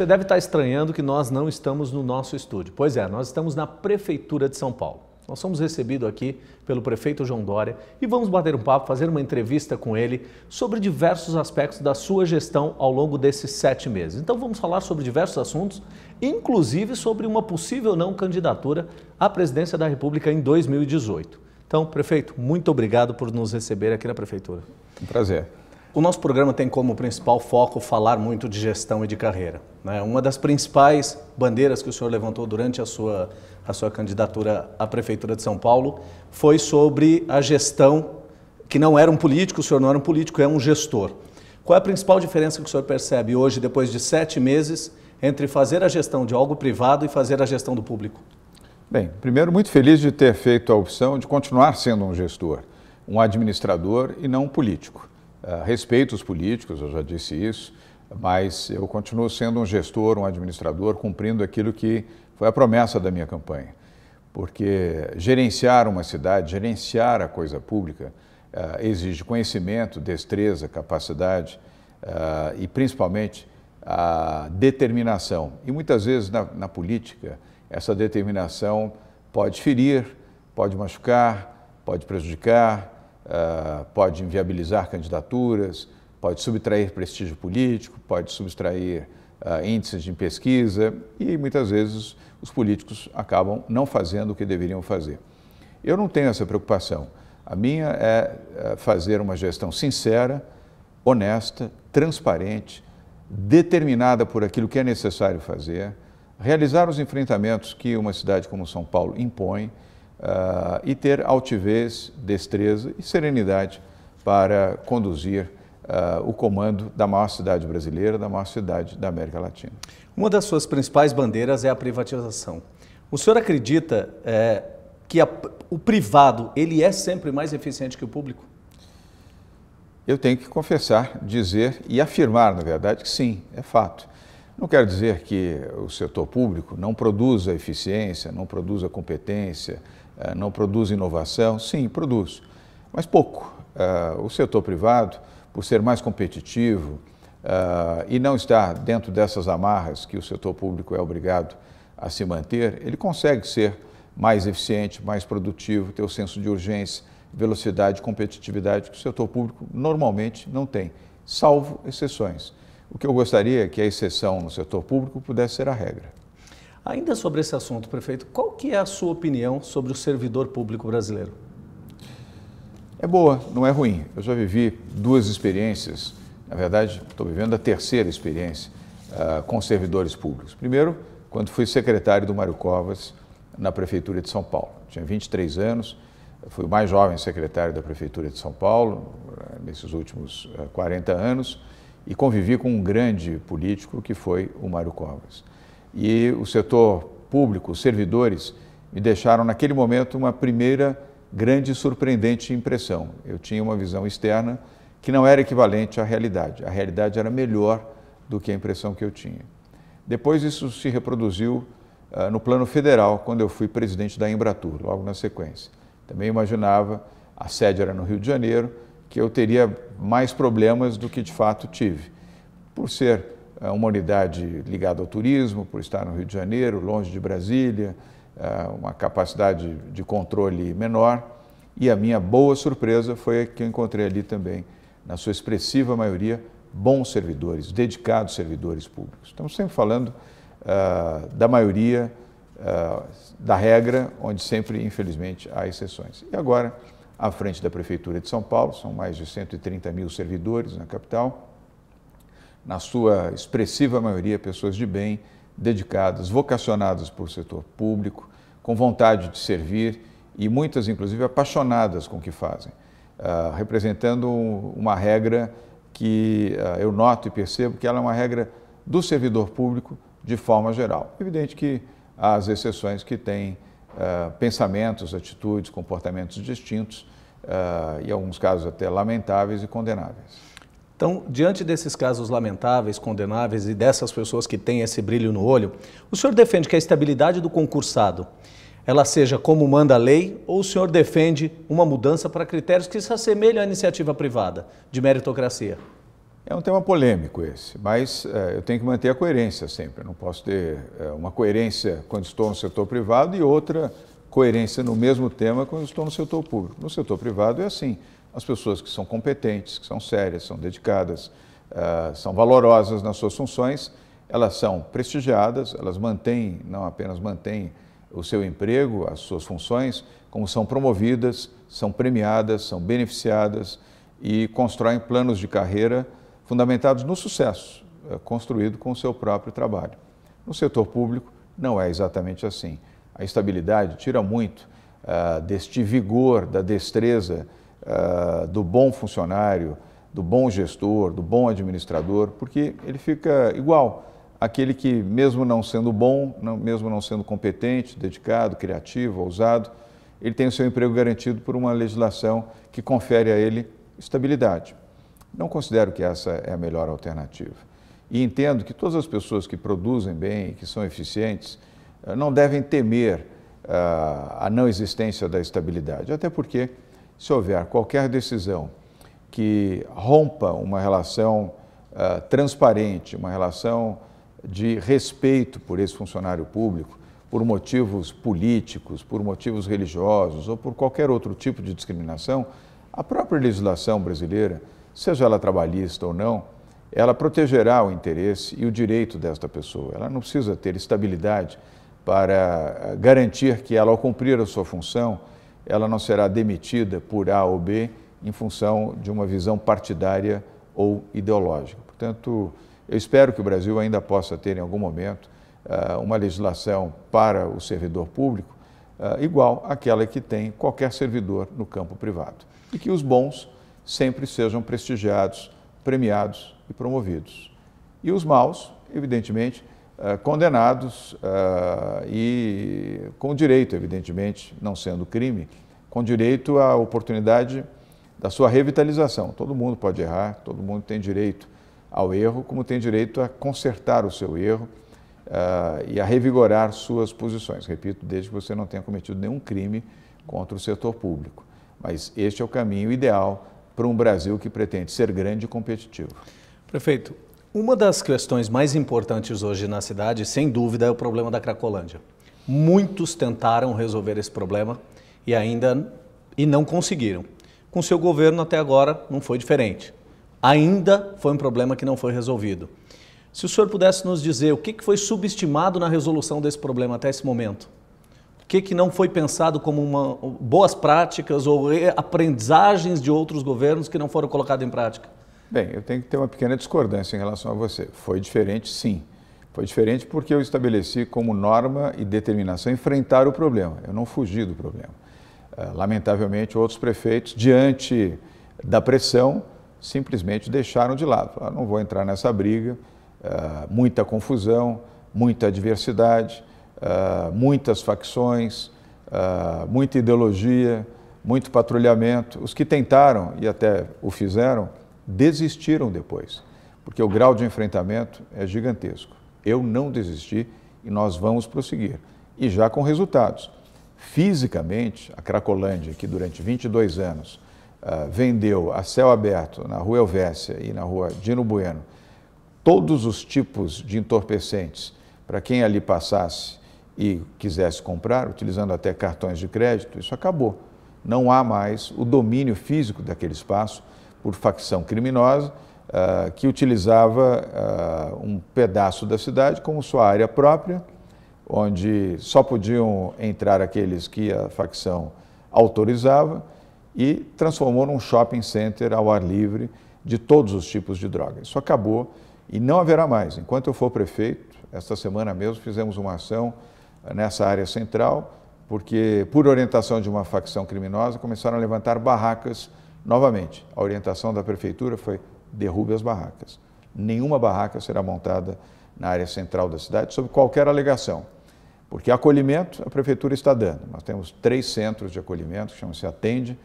Você deve estar estranhando que nós não estamos no nosso estúdio. Pois é, nós estamos na Prefeitura de São Paulo. Nós somos recebidos aqui pelo prefeito João Dória e vamos bater um papo, fazer uma entrevista com ele sobre diversos aspectos da sua gestão ao longo desses sete meses. Então vamos falar sobre diversos assuntos, inclusive sobre uma possível não candidatura à presidência da República em 2018. Então, prefeito, muito obrigado por nos receber aqui na prefeitura. Um prazer. O nosso programa tem como principal foco falar muito de gestão e de carreira. Né? Uma das principais bandeiras que o senhor levantou durante a sua, a sua candidatura à Prefeitura de São Paulo foi sobre a gestão, que não era um político, o senhor não era um político, é um gestor. Qual é a principal diferença que o senhor percebe hoje, depois de sete meses, entre fazer a gestão de algo privado e fazer a gestão do público? Bem, primeiro, muito feliz de ter feito a opção de continuar sendo um gestor, um administrador e não um político. Ah, respeito os políticos, eu já disse isso, mas eu continuo sendo um gestor, um administrador, cumprindo aquilo que foi a promessa da minha campanha. Porque gerenciar uma cidade, gerenciar a coisa pública, ah, exige conhecimento, destreza, capacidade ah, e principalmente a determinação. E muitas vezes na, na política, essa determinação pode ferir, pode machucar, pode prejudicar, uh, pode inviabilizar candidaturas, pode subtrair prestígio político, pode subtrair uh, índices de pesquisa e muitas vezes os políticos acabam não fazendo o que deveriam fazer. Eu não tenho essa preocupação. A minha é, é fazer uma gestão sincera, honesta, transparente, determinada por aquilo que é necessário fazer, realizar os enfrentamentos que uma cidade como São Paulo impõe uh, e ter altivez, destreza e serenidade para conduzir uh, o comando da maior cidade brasileira, da maior cidade da América Latina. Uma das suas principais bandeiras é a privatização. O senhor acredita é, que a, o privado ele é sempre mais eficiente que o público? Eu tenho que confessar, dizer e afirmar, na verdade, que sim, é fato. Não quero dizer que o setor público não produza eficiência, não produza competência, é, não produz inovação? Sim, produz, mas pouco. É, o setor privado, por ser mais competitivo é, e não estar dentro dessas amarras que o setor público é obrigado a se manter, ele consegue ser mais eficiente, mais produtivo, ter o senso de urgência, velocidade, competitividade que o setor público normalmente não tem, salvo exceções. O que eu gostaria é que a exceção no setor público pudesse ser a regra. Ainda sobre esse assunto, prefeito, qual que é a sua opinião sobre o servidor público brasileiro? É boa, não é ruim. Eu já vivi duas experiências, na verdade, estou vivendo a terceira experiência uh, com servidores públicos. Primeiro, quando fui secretário do Mário Covas na Prefeitura de São Paulo. Tinha 23 anos, fui o mais jovem secretário da Prefeitura de São Paulo eh, nesses últimos 40 eh, anos e convivi com um grande político que foi o Mário Covas e o setor público, os servidores, me deixaram naquele momento uma primeira grande e surpreendente impressão. Eu tinha uma visão externa que não era equivalente à realidade. A realidade era melhor do que a impressão que eu tinha. Depois isso se reproduziu uh, no plano federal, quando eu fui presidente da Embratur, logo na sequência. Também imaginava, a sede era no Rio de Janeiro, que eu teria mais problemas do que de fato tive. Por ser uma unidade ligada ao turismo, por estar no Rio de Janeiro, longe de Brasília, é, uma capacidade de controle menor. E a minha boa surpresa foi que eu encontrei ali também, na sua expressiva maioria, bons servidores, dedicados servidores públicos. Estamos sempre falando uh, da maioria, uh, da regra, onde sempre, infelizmente, há exceções. E agora, à frente da Prefeitura de São Paulo, são mais de 130 mil servidores na capital, na sua expressiva maioria, pessoas de bem, dedicadas, vocacionadas para o setor público, com vontade de servir e muitas, inclusive, apaixonadas com o que fazem, ah, representando uma regra que ah, eu noto e percebo que ela é uma regra do servidor público de forma geral. Evidente que há as exceções que têm ah, pensamentos, atitudes, comportamentos distintos, e em alguns casos até lamentáveis e condenáveis. Então, diante desses casos lamentáveis, condenáveis e dessas pessoas que têm esse brilho no olho, o senhor defende que a estabilidade do concursado ela seja como manda a lei ou o senhor defende uma mudança para critérios que se assemelham à iniciativa privada de meritocracia? É um tema polêmico esse, mas é, eu tenho que manter a coerência sempre. Eu não posso ter é, uma coerência quando estou no setor privado e outra coerência no mesmo tema quando estou no setor público. No setor privado é assim. As pessoas que são competentes, que são sérias, são dedicadas, uh, são valorosas nas suas funções, elas são prestigiadas, elas mantêm, não apenas mantêm o seu emprego, as suas funções, como são promovidas, são premiadas, são beneficiadas e constroem planos de carreira fundamentados no sucesso, uh, construído com o seu próprio trabalho. No setor público, não é exatamente assim a estabilidade tira muito uh, deste vigor, da destreza, uh, do bom funcionário, do bom gestor, do bom administrador, porque ele fica igual aquele que, mesmo não sendo bom, não, mesmo não sendo competente, dedicado, criativo, ousado, ele tem o seu emprego garantido por uma legislação que confere a ele estabilidade. Não considero que essa é a melhor alternativa. E entendo que todas as pessoas que produzem bem, que são eficientes, eh, não devem temer ah, a não existência da estabilidade, até porque se houver qualquer decisão que rompa uma relação uh, transparente, uma relação de respeito por esse funcionário público, por motivos políticos, por motivos religiosos ou por qualquer outro tipo de discriminação, a própria legislação brasileira, seja ela trabalhista ou não, ela protegerá o interesse e o direito desta pessoa. Ela não precisa ter estabilidade para eh, garantir que ela, ao cumprir a sua função, ela não será demitida por A ou B em função de uma visão partidária ou ideológica. Portanto, eu espero que o Brasil ainda possa ter, em algum momento, eh, uma legislação para o servidor público eh, igual àquela que tem qualquer servidor no campo privado. E que os bons sempre sejam prestigiados, premiados e promovidos. E os maus, evidentemente, eh, condenados uh, e com direito, evidentemente, não sendo crime, com direito à oportunidade da sua revitalização. Todo mundo pode errar, todo mundo tem direito ao erro, como tem direito a consertar o seu erro uh, e a revigorar suas posições. Repito, desde que você não tenha cometido nenhum crime contra o setor público. Mas este é o caminho ideal para um Brasil que pretende ser grande e competitivo. Prefeito, uma das questões mais importantes hoje na cidade, sem dúvida, é o problema da Cracolândia. Muitos tentaram resolver esse problema e ainda e não conseguiram. Com seu governo até agora não foi diferente. Ainda foi um problema que não foi resolvido. Se o senhor pudesse nos dizer o que foi subestimado na resolução desse problema até esse momento, o que não foi pensado como uma, boas práticas ou eh, aprendizagens de outros governos que não foram colocadas em prática? Bem, eu tenho que ter uma pequena discordância em relação a você. Foi diferente, sim. Foi diferente porque eu estabeleci como norma e determinação enfrentar o problema. Eu não fugi do problema. Ah, lamentavelmente, outros prefeitos, diante da pressão, simplesmente deixaram de lado. Falaram, não vou entrar nessa briga, ah, muita confusão, muita diversidade, ah, muitas facções, muita ideologia, muito patrulhamento. Os que tentaram, e até o fizeram, desistiram depois, porque o grau de enfrentamento é gigantesco. Eu não desisti e nós vamos prosseguir. E já com resultados. Fisicamente, a Cracolândia, que durante 22 anos uh, vendeu a céu aberto na Rua Elvésia e na Rua Dino Bueno todos os tipos de entorpecentes para quem ali passasse e quisesse comprar, utilizando até cartões de crédito, isso acabou. Não há mais o domínio físico daquele espaço por facção criminosa uh, que utilizava uh, um pedaço da cidade como sua área própria, onde só podiam entrar aqueles que a facção autorizava e transformou num shopping center ao ar livre de todos os tipos de drogas. Isso acabou e não haverá mais. Enquanto eu for prefeito, esta semana mesmo fizemos uma ação ah, nessa área central, porque por orientação de uma facção criminosa começaram a levantar barracas Novamente, a orientação da prefeitura foi derrube as barracas. Nenhuma barraca será montada na área central da cidade, sob qualquer alegação. Porque acolhimento a prefeitura está dando. Nós temos três centros de acolhimento, que chamam-se Atende,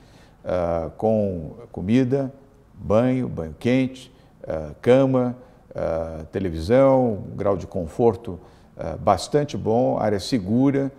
uh, com comida, banho, banho quente, uh, cama, uh, televisão, um grau de conforto bastante bom, área segura,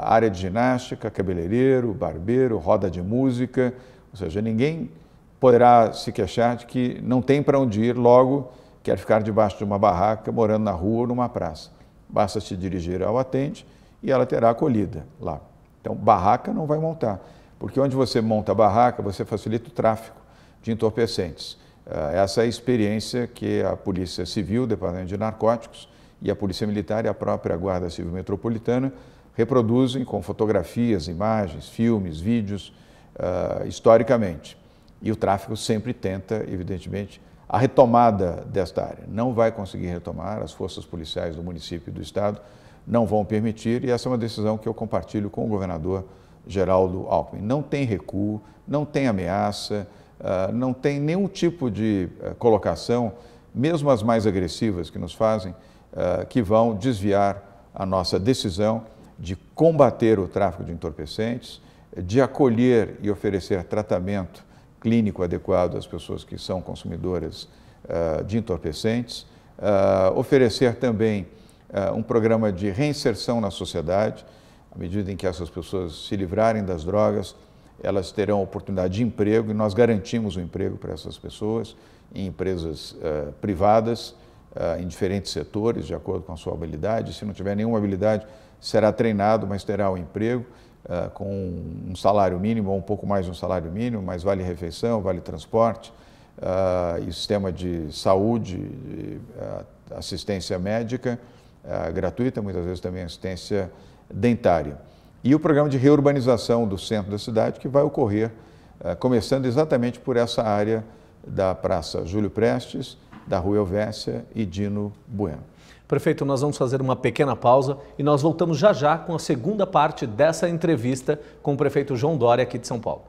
área de ginástica, cabeleireiro, barbeiro, roda de música, ou seja, ninguém poderá se queixar de que não tem para onde ir, logo quer ficar debaixo de uma barraca, morando na rua ou numa praça. Basta se dirigir ao atende e ela terá acolhida lá. Então, barraca não vai montar, porque onde você monta a barraca, você facilita o tráfico de entorpecentes. Ah, essa é a experiência que a Polícia Civil, o Departamento de Narcóticos, e a Polícia Militar e a própria Guarda Civil Metropolitana reproduzem com fotografias, imagens, filmes, vídeos, ah, historicamente. E o tráfico sempre tenta, evidentemente, a retomada desta área. Não vai conseguir retomar, as forças policiais do município e do estado não vão permitir, e essa é uma decisão que eu compartilho com o governador Geraldo Alckmin. Não tem recuo, não tem ameaça, ah, não tem nenhum tipo de eh, colocação, mesmo as mais agressivas que nos fazem, ah, que vão desviar a nossa decisão de combater o tráfico de entorpecentes, de acolher e oferecer tratamento clínico adequado às pessoas que são consumidoras uh, de entorpecentes, uh, oferecer também uh, um programa de reinserção na sociedade, à medida em que essas pessoas se livrarem das drogas, elas terão oportunidade de emprego e nós garantimos o um emprego para essas pessoas em empresas privadas, em diferentes setores, de acordo com a sua habilidade. Se não tiver nenhuma habilidade, será treinado, mas terá o um emprego uh, com um salário mínimo, ou um pouco mais de um salário mínimo, mas vale refeição, vale transporte, uh, e sistema de saúde, de, eh, assistência médica gratuita, muitas vezes também assistência dentária. E o programa de reurbanização do centro da cidade, que vai ocorrer começando exatamente por essa área da Praça Júlio Prestes, da Rua Elvésia e Dino Bueno. Prefeito, nós vamos fazer uma pequena pausa e nós voltamos já já com a segunda parte dessa entrevista com o prefeito João Dória aqui de São Paulo.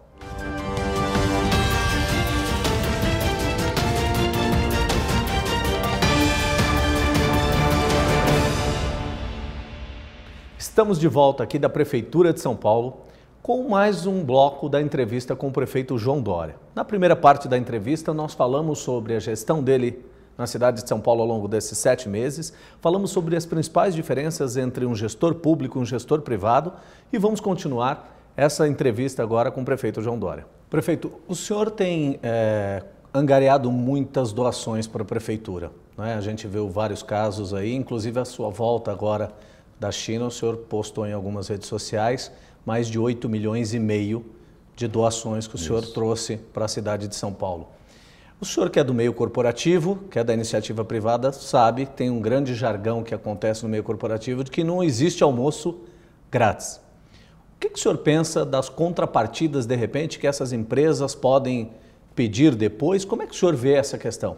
Estamos de volta aqui da Prefeitura de São Paulo com mais um bloco da entrevista com o prefeito João Dória. Na primeira parte da entrevista, nós falamos sobre a gestão dele na cidade de São Paulo ao longo desses sete meses. Falamos sobre as principais diferenças entre um gestor público e um gestor privado e vamos continuar essa entrevista agora com o prefeito João Dória. Prefeito, o senhor tem é, angariado muitas doações para a prefeitura. Né? A gente viu vários casos aí, inclusive a sua volta agora da China, o senhor postou em algumas redes sociais mais de 8 milhões e meio de doações que o Isso. senhor trouxe para a cidade de São Paulo. O senhor que é do meio corporativo, que é da iniciativa privada, sabe, tem um grande jargão que acontece no meio corporativo de que não existe almoço grátis. O que, que o senhor pensa das contrapartidas, de repente, que essas empresas podem pedir depois? Como é que o senhor vê essa questão?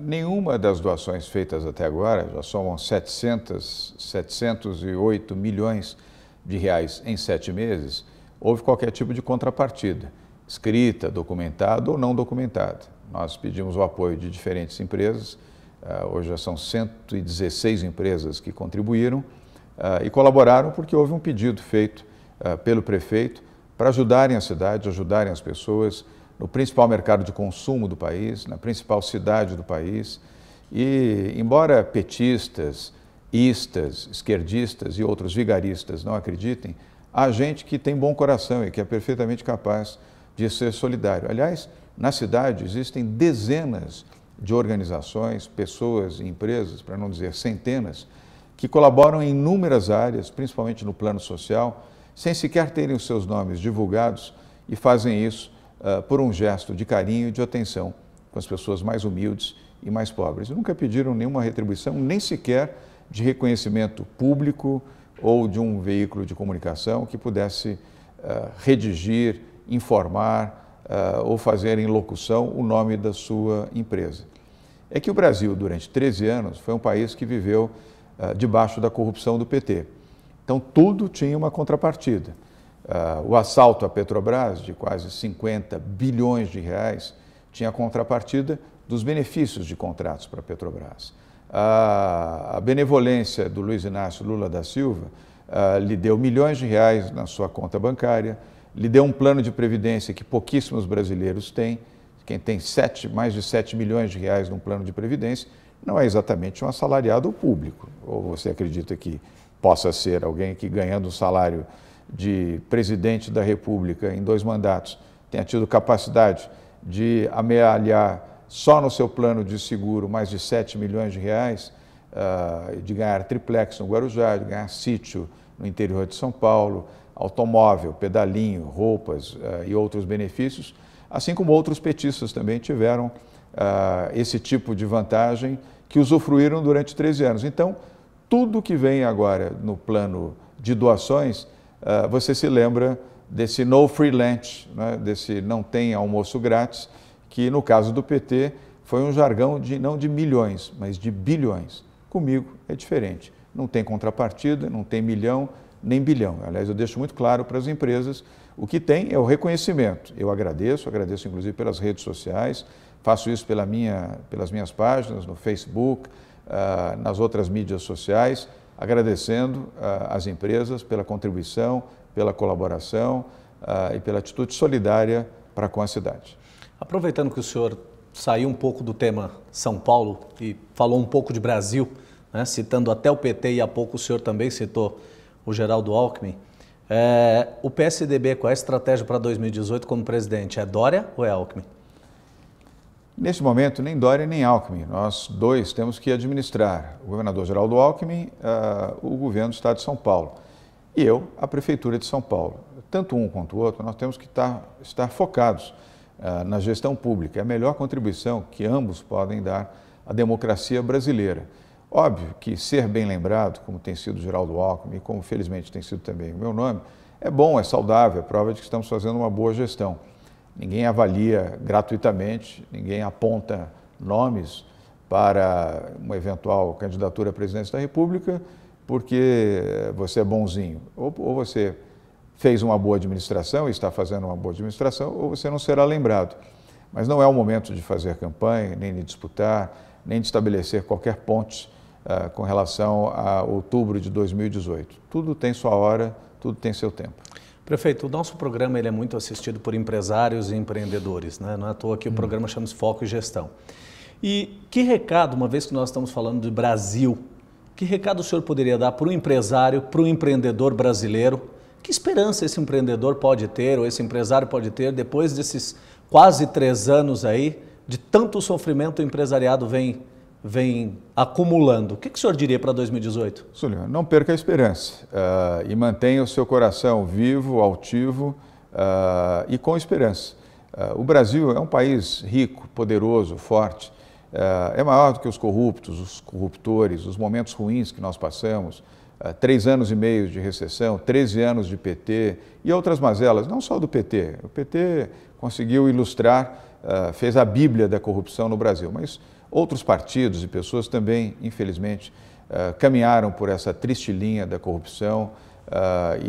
Nenhuma das doações feitas até agora, já somam 700, 708 milhões de reais em sete meses, houve qualquer tipo de contrapartida, escrita, documentada ou não documentada. Nós pedimos o apoio de diferentes empresas, ah, hoje já são 116 empresas que contribuíram ah, e colaboraram porque houve um pedido feito ah, pelo prefeito para ajudarem a cidade, ajudarem as pessoas no principal mercado de consumo do país, na principal cidade do país. E, embora petistas, istas, esquerdistas e outros vigaristas não acreditem, há gente que tem bom coração e que é perfeitamente capaz de ser solidário. Aliás, na cidade existem dezenas de organizações, pessoas e empresas, para não dizer centenas, que colaboram em inúmeras áreas, principalmente no plano social, sem sequer terem os seus nomes divulgados e fazem isso uh, por um gesto de carinho e de atenção com as pessoas mais humildes e mais pobres. Nunca pediram nenhuma retribuição, nem sequer de reconhecimento público ou de um veículo de comunicação que pudesse uh, redigir, informar, uh, ou fazer em locução o nome da sua empresa. É que o Brasil, durante 13 anos, foi um país que viveu uh, debaixo da corrupção do PT. Então, tudo tinha uma contrapartida. Uh, o assalto à Petrobras, de quase 50 bilhões de reais, tinha a contrapartida dos benefícios de contratos para a Petrobras. Uh, a benevolência do Luiz Inácio Lula da Silva lhe deu milhões de reais na sua conta bancária, lhe deu um plano de previdência que pouquíssimos brasileiros têm. Quem tem sete, mais de 7 milhões de reais num plano de previdência não é exatamente um assalariado público. Ou você acredita que possa ser alguém que, ganhando um salário de presidente da República em dois mandatos, tenha tido capacidade de amealhar só no seu plano de seguro mais de 7 milhões de reais, ah, de ganhar triplex no Guarujá, de ganhar sítio no interior de São Paulo, automóvel, pedalinho, roupas eh, e outros benefícios, assim como outros petistas também tiveram eh, esse tipo de vantagem que usufruíram durante 13 anos. Então, tudo que vem agora no plano de doações, eh, você se lembra desse no free lunch, né? desse não tem almoço grátis, que no caso do PT foi um jargão de não de milhões, mas de bilhões. Comigo é diferente. Não tem contrapartida, não tem milhão, nem bilhão. Aliás, eu deixo muito claro para as empresas o que tem é o reconhecimento. Eu agradeço, agradeço inclusive pelas redes sociais, faço isso pela minha, pelas minhas páginas, no Facebook, uh, nas outras mídias sociais, agradecendo uh, ah, às empresas pela contribuição, pela colaboração uh, e pela atitude solidária para com a cidade. Aproveitando que o senhor saiu um pouco do tema São Paulo e falou um pouco de Brasil, né, citando até o PT e há pouco o senhor também citou o Geraldo Alckmin. É, o PSDB, qual é a estratégia para 2018 como presidente? É Dória ou é Alckmin? Neste momento, nem Dória nem Alckmin. Nós dois temos que administrar. O governador Geraldo Alckmin, uh, o governo do Estado de São Paulo. E eu, a Prefeitura de São Paulo. Tanto um quanto o outro, nós temos que tar, tá, estar focados uh, na gestão pública. É a melhor contribuição que ambos podem dar à democracia brasileira. Óbvio que ser bem lembrado, como tem sido Geraldo Alckmin, como felizmente tem sido também o meu nome, é bom, é saudável, é prova de que estamos fazendo uma boa gestão. Ninguém avalia gratuitamente, ninguém aponta nomes para uma eventual candidatura à presidência da República porque você é bonzinho. Ou, ou você fez uma boa administração e está fazendo uma boa administração, ou você não será lembrado. Mas não é o momento de fazer campanha, nem de disputar, nem de estabelecer qualquer ponte ah, com relação a outubro de 2018. Tudo tem sua hora, tudo tem seu tempo. Prefeito, o nosso programa ele é muito assistido por empresários e empreendedores, né? não é à toa que o uhum. programa chama Foco e Gestão. E que recado, uma vez que nós estamos falando de Brasil, que recado o senhor poderia dar para o empresário, para o empreendedor brasileiro? Que esperança esse empreendedor pode ter, ou esse empresário pode ter, depois desses quase três anos aí, de tanto sofrimento o empresariado vem vem acumulando. O que, que o senhor diria para 2018? Sullivan, não perca a esperança uh, e mantenha o seu coração vivo, altivo uh, e com esperança. Uh, o Brasil é um país rico, poderoso, forte. é maior do que os corruptos, os corruptores, os momentos ruins que nós passamos. três anos e meio de recessão, 13 anos de PT e outras mazelas, não só do PT. O PT conseguiu ilustrar, fez a bíblia da corrupção no Brasil, mas Outros partidos e pessoas também, infelizmente, eh, caminharam por essa triste linha da corrupção eh,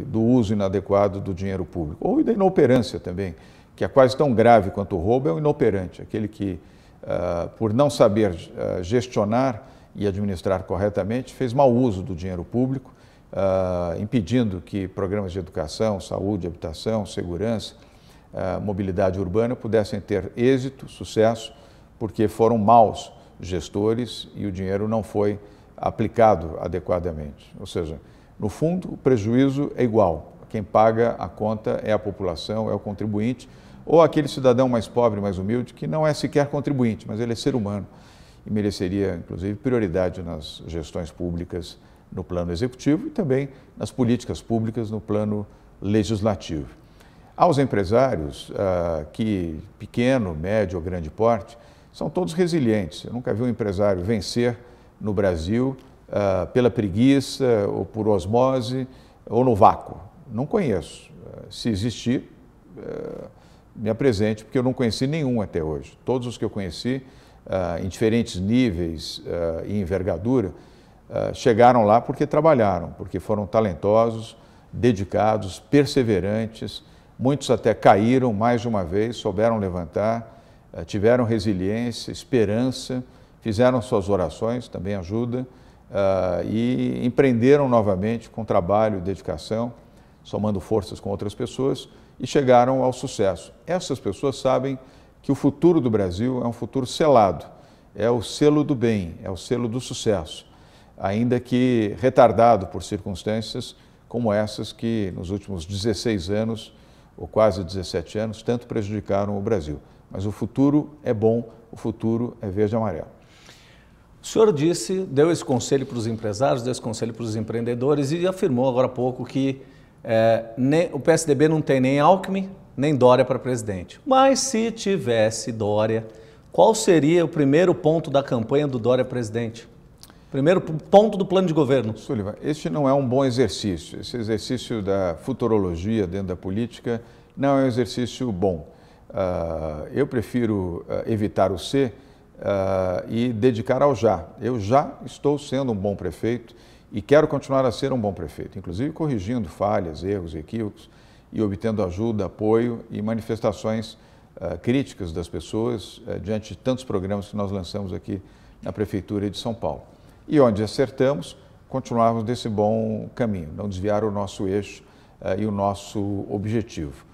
e do uso inadequado do dinheiro público, ou da inoperância também, que é quase tão grave quanto o roubo, é o inoperante, aquele que, eh, por não saber gestionar e administrar corretamente, fez mau uso do dinheiro público, impedindo que programas de educação, saúde, habitação, segurança, mobilidade urbana pudessem ter êxito, sucesso porque foram maus gestores e o dinheiro não foi aplicado adequadamente. Ou seja, no fundo, o prejuízo é igual. Quem paga a conta é a população, é o contribuinte, ou aquele cidadão mais pobre, mais humilde, que não é sequer contribuinte, mas ele é ser humano e mereceria, inclusive, prioridade nas gestões públicas no plano executivo e também nas políticas públicas no plano legislativo. Aos empresários, ah, que pequeno, médio ou grande porte, são todos resilientes. Eu nunca vi um empresário vencer no Brasil uh, pela preguiça ou por osmose ou no vácuo. Não conheço. Uh, se existir, uh, me apresente, porque eu não conheci nenhum até hoje. Todos os que eu conheci, em diferentes níveis e envergadura, chegaram lá porque trabalharam, porque foram talentosos, dedicados, perseverantes. Muitos até caíram mais de uma vez, souberam levantar eh, tiveram resiliência, esperança, fizeram suas orações, também ajuda, eh, e empreenderam novamente com trabalho e dedicação, somando forças com outras pessoas e chegaram ao sucesso. Essas pessoas sabem que o futuro do Brasil é um futuro selado, é o selo do bem, é o selo do sucesso, ainda que retardado por circunstâncias como essas que nos últimos 16 anos, ou quase 17 anos, tanto prejudicaram o Brasil. Mas o futuro é bom, o futuro é verde e amarelo. O senhor disse, deu esse conselho para os empresários, deu esse conselho para os empreendedores e afirmou agora há pouco que é, eh, nem, o PSDB não tem nem Alckmin, nem Dória para presidente. Mas se tivesse Dória, qual seria o primeiro ponto da campanha do Dória presidente? Primeiro ponto do plano de governo. Sullivan, este não é um bom exercício. Esse exercício da futurologia dentro da política não é um exercício bom. Ah, eu prefiro ah, evitar o ser uh, ah, e dedicar ao já. Eu já estou sendo um bom prefeito e quero continuar a ser um bom prefeito, inclusive corrigindo falhas, erros, e equívocos e obtendo ajuda, apoio e manifestações uh, críticas das pessoas diante de tantos programas que nós lançamos aqui na Prefeitura de São Paulo. E onde acertamos, continuarmos desse bom caminho, não desviar o nosso eixo e o nosso objetivo.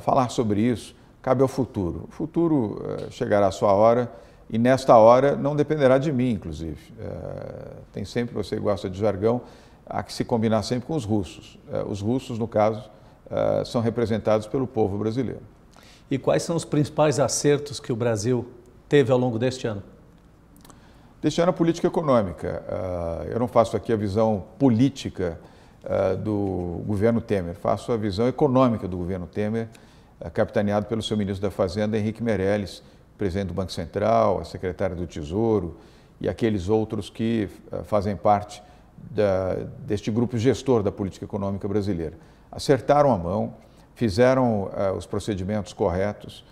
falar sobre isso cabe ao futuro. O futuro eh, chegará à sua hora e nesta hora não dependerá de mim, inclusive. Eh, tem sempre, você gosta de jargão, há que se combinar sempre com os russos. Eh, os russos, no caso, são representados pelo povo brasileiro. E quais são os principais acertos que o Brasil teve ao longo deste ano? Deste ano, a política econômica. Eu não faço aqui a visão política do governo Temer, faço a visão econômica do governo Temer eh, capitaneado pelo seu ministro da Fazenda, Henrique Meirelles, presidente do Banco Central, a secretária do Tesouro e aqueles outros que eh, fazem parte da, deste grupo gestor da política econômica brasileira. Acertaram a mão, fizeram uh, os procedimentos corretos,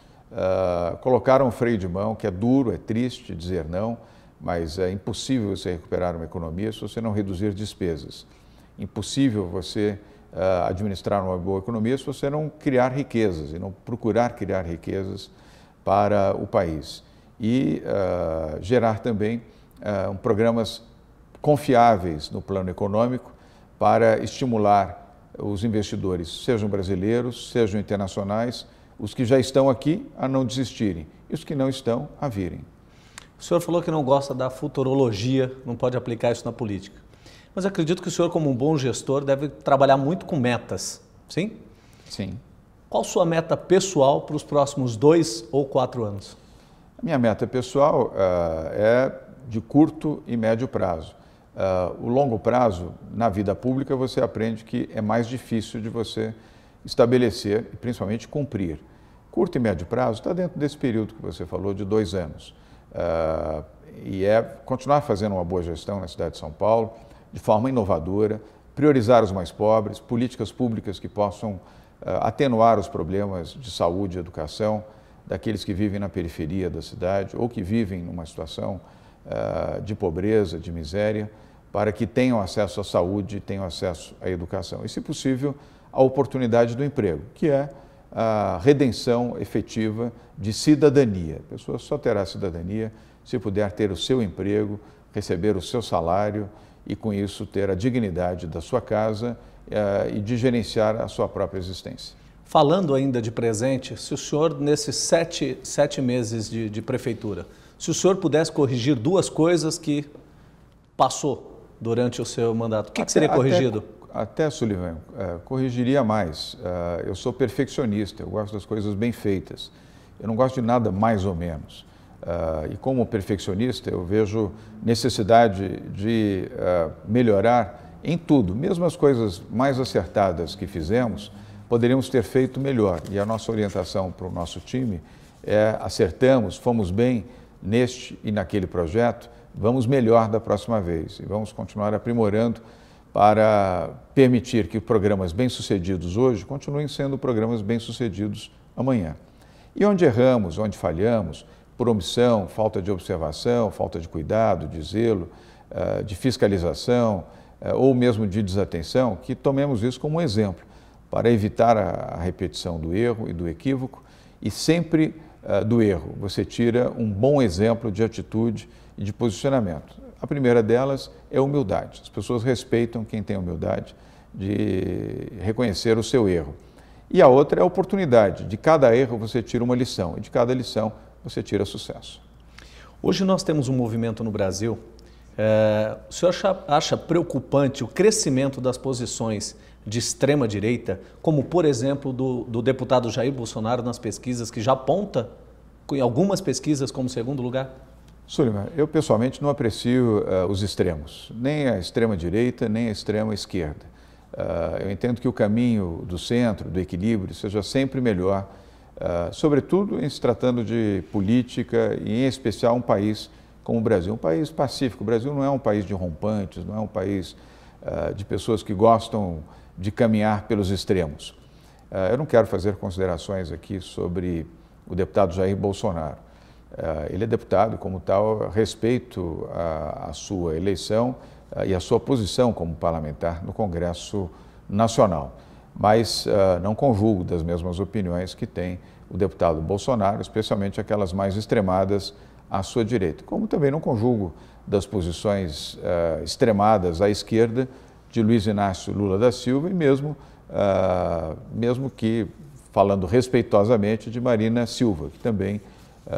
uh, colocaram o freio de mão, que é duro, é triste dizer não, mas é impossível você recuperar uma economia se você não reduzir despesas. Impossível você eh, administrar uma boa economia se você não criar riquezas e não procurar criar riquezas para o país. E uh, gerar também uh, programas confiáveis no plano econômico para estimular os investidores, sejam brasileiros, sejam internacionais, os que já estão aqui a não desistirem e os que não estão a virem. O senhor falou que não gosta da futurologia, não pode aplicar isso na política. Mas acredito que o senhor, como um bom gestor, deve trabalhar muito com metas, sim? Sim. Qual sua meta pessoal para os próximos dois ou quatro anos? A minha meta pessoal uh, é de curto e médio prazo. Uh, o longo prazo, na vida pública, você aprende que é mais difícil de você estabelecer e principalmente cumprir. Curto e médio prazo está dentro desse período que você falou de dois anos. Uh, e é continuar fazendo uma boa gestão na cidade de São Paulo, de forma inovadora, priorizar os mais pobres, políticas públicas que possam uh, atenuar os problemas de saúde e educação daqueles que vivem na periferia da cidade ou que vivem numa situação uh, de pobreza, de miséria, para que tenham acesso à saúde, tenham acesso à educação e, se possível, a oportunidade do emprego, que é a redenção efetiva de cidadania. A pessoa só terá cidadania se puder ter o seu emprego, receber o seu salário, e, com isso, ter a dignidade da sua casa eh, e de gerenciar a sua própria existência. Falando ainda de presente, se o senhor, nesses sete, sete meses de, de prefeitura, se o senhor pudesse corrigir duas coisas que passou durante o seu mandato, o que, até, que seria corrigido? Até, até Sullivan, eh, corrigiria mais. Eh, eu sou perfeccionista, eu gosto das coisas bem feitas. Eu não gosto de nada mais ou menos. Uh, e como perfeccionista, eu vejo necessidade de uh, melhorar em tudo, mesmo as coisas mais acertadas que fizemos, poderíamos ter feito melhor. E a nossa orientação para o nosso time é: acertamos, fomos bem neste e naquele projeto, vamos melhor da próxima vez e vamos continuar aprimorando para permitir que programas bem-sucedidos hoje continuem sendo programas bem-sucedidos amanhã. E onde erramos, onde falhamos, por omissão, falta de observação, falta de cuidado, de zelo, eh, de fiscalização eh, ou mesmo de desatenção, que tomemos isso como um exemplo para evitar a repetição do erro e do equívoco e sempre eh, do erro você tira um bom exemplo de atitude e de posicionamento. A primeira delas é humildade. As pessoas respeitam quem tem humildade de reconhecer o seu erro. E a outra é a oportunidade. De cada erro você tira uma lição e de cada lição você tira sucesso. Hoje nós temos um movimento no Brasil. É, o senhor acha, acha preocupante o crescimento das posições de extrema direita, como por exemplo do, do deputado Jair Bolsonaro nas pesquisas, que já aponta em algumas pesquisas como segundo lugar? Suleiman, eu pessoalmente não aprecio uh, os extremos, nem a extrema direita, nem a extrema esquerda. Uh, eu entendo que o caminho do centro, do equilíbrio, seja sempre melhor ah, sobretudo em se tratando de política e, em especial, um país como o Brasil, um país pacífico. O Brasil não é um país de rompantes, não é um país uh, de pessoas que gostam de caminhar pelos extremos. Uh, eu não quero fazer considerações aqui sobre o deputado Jair Bolsonaro. ele é deputado, como tal, respeito a, a sua eleição e a sua posição como parlamentar no Congresso Nacional mas uh, não conjugo das mesmas opiniões que tem o deputado Bolsonaro, especialmente aquelas mais extremadas à sua direita. Como também não conjugo das posições uh, extremadas à esquerda de Luiz Inácio Lula da Silva e mesmo, uh, mesmo que falando respeitosamente de Marina Silva, que também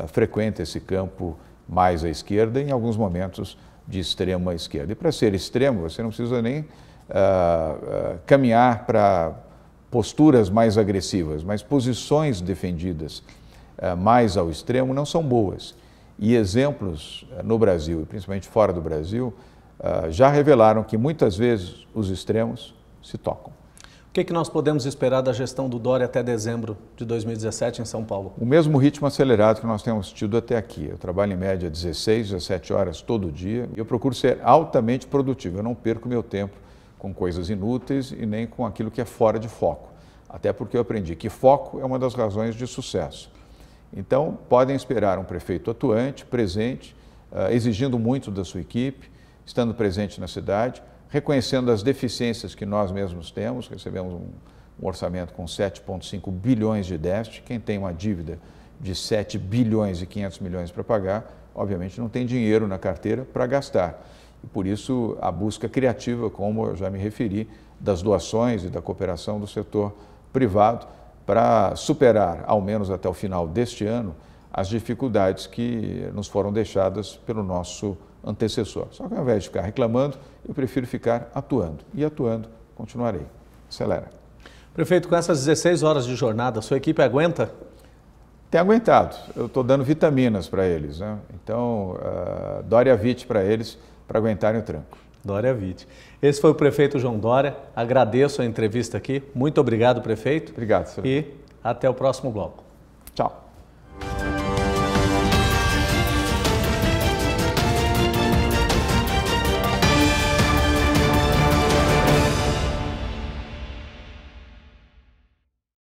frequenta esse campo mais à esquerda, em alguns momentos de extrema esquerda. E para ser extremo, você não precisa nem Uh, uh, caminhar para posturas mais agressivas, mas posições defendidas eh, mais ao extremo não são boas. E exemplos eh, no Brasil, e principalmente fora do Brasil, eh, já revelaram que muitas vezes os extremos se tocam. O que, é que nós podemos esperar da gestão do Dória até dezembro de 2017 em São Paulo? O mesmo ritmo acelerado que nós temos tido até aqui. Eu trabalho em média 16, 17 horas todo dia e eu procuro ser altamente produtivo. Eu não perco meu tempo com coisas inúteis e nem com aquilo que é fora de foco. Até porque eu aprendi que foco é uma das razões de sucesso. Então, podem esperar um prefeito atuante, presente, eh, exigindo muito da sua equipe, estando presente na cidade, reconhecendo as deficiências que nós mesmos temos, recebemos um, orçamento com 7,5 bilhões de déficit, quem tem uma dívida de 7 bilhões e 500 milhões para pagar, obviamente não tem dinheiro na carteira para gastar. E por isso a busca criativa, como eu já me referi, das doações e da cooperação do setor privado para superar, ao menos até o final deste ano, as dificuldades que nos foram deixadas pelo nosso antecessor. Só que ao invés de ficar reclamando, eu prefiro ficar atuando. E atuando, continuarei. Acelera. Prefeito, com essas 16 horas de jornada, sua equipe aguenta? Tem aguentado. Eu estou dando vitaminas para eles. Né? Então, uh, Dória Vit para eles para aguentarem o tranco. Dória Vite Esse foi o prefeito João Dória. Agradeço a entrevista aqui. Muito obrigado, prefeito. Obrigado, senhor. E até o próximo bloco. Tchau.